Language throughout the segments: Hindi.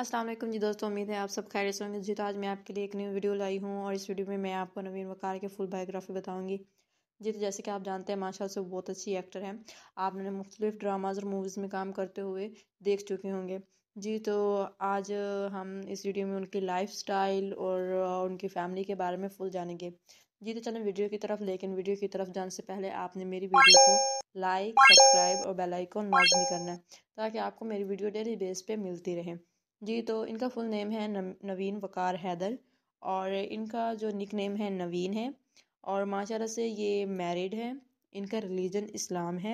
असलम जी दोस्तों उम्मीद है आप सब खैर से होंगे जी तो आज मैं आपके लिए एक न्यू वीडियो लाई हूँ और इस वीडियो में मैं आपको नवीन वकार के फुल बायोग्राफी बताऊँगी जी तो जैसे कि आप जानते हैं माशा से वो बहुत अच्छी एक्टर हैं आप उन्हें मुख्तलिफ ड्रामाज और मूवीज़ में काम करते हुए देख चुके होंगे जी तो आज हम इस वीडियो में उनकी लाइफ स्टाइल और उनकी फैमिली के बारे में फुल जानेंगे जी तो चलें वीडियो की तरफ लेकिन वीडियो की तरफ जाने से पहले आपने मेरी वीडियो को लाइक सब्सक्राइब और बेल आइकॉन नहीं करना है ताकि आपको मेरी वीडियो डेली बेस पे मिलती रहे जी तो इनका फुल नेम है नवीन वकार हैदर और इनका जो निक नेम है नवीन है और माशाल्लाह से ये मैरिड है इनका रिलीजन इस्लाम है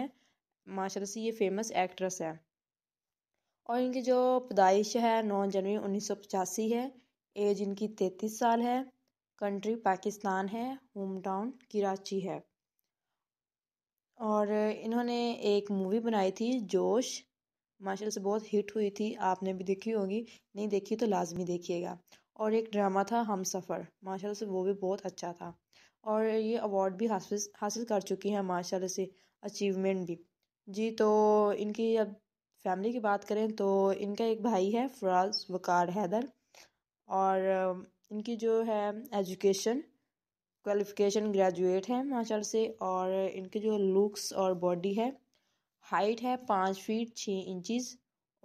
माशाल्लाह से ये फेमस एक्ट्रेस है और इनकी जो पैदाइश है नौ जनवरी उन्नीस सौ पचासी है एज इनकी तैंतीस साल है कंट्री पाकिस्तान है होम टाउन कराची है और इन्होंने एक मूवी बनाई थी जोश माशा से बहुत हिट हुई थी आपने भी देखी होगी नहीं देखी तो लाजमी देखिएगा और एक ड्रामा था हम सफ़र माशा से वो भी बहुत अच्छा था और ये अवार्ड भी हासिल कर चुकी हैं माशा से अचीवमेंट भी जी तो इनकी अब फैमिली की बात करें तो इनका एक भाई है फराज वकार हैदर और इनकी जो है एजुकेशन क्वालिफ़िकेशन ग्रेजुएट है माशा से और इनके जो लुक्स और बॉडी है हाइट है पाँच फीट छः इंचज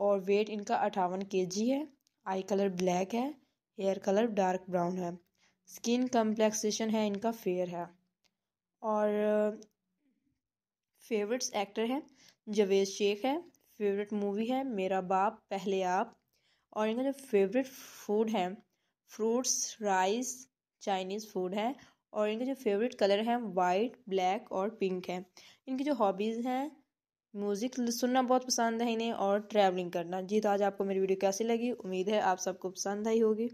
और वेट इनका अठावन के है आई कलर ब्लैक है हेयर कलर डार्क ब्राउन है स्किन कम्प्लेक्सेशन है इनका फेयर है और फेवरेट्स एक्टर हैं जवेद शेख है फेवरेट मूवी है मेरा बाप पहले आप और इनका जो फेवरेट फूड है फ्रूट्स राइस चाइनीज़ फूड है और इनके जो फेवरेट कलर हैं वाइट ब्लैक और पिंक है इनकी जो हॉबीज़ हैं म्यूज़िक सुनना बहुत पसंद है इन्हें और ट्रैवलिंग करना जी तो आज आपको मेरी वीडियो कैसी लगी उम्मीद है आप सबको पसंद आई होगी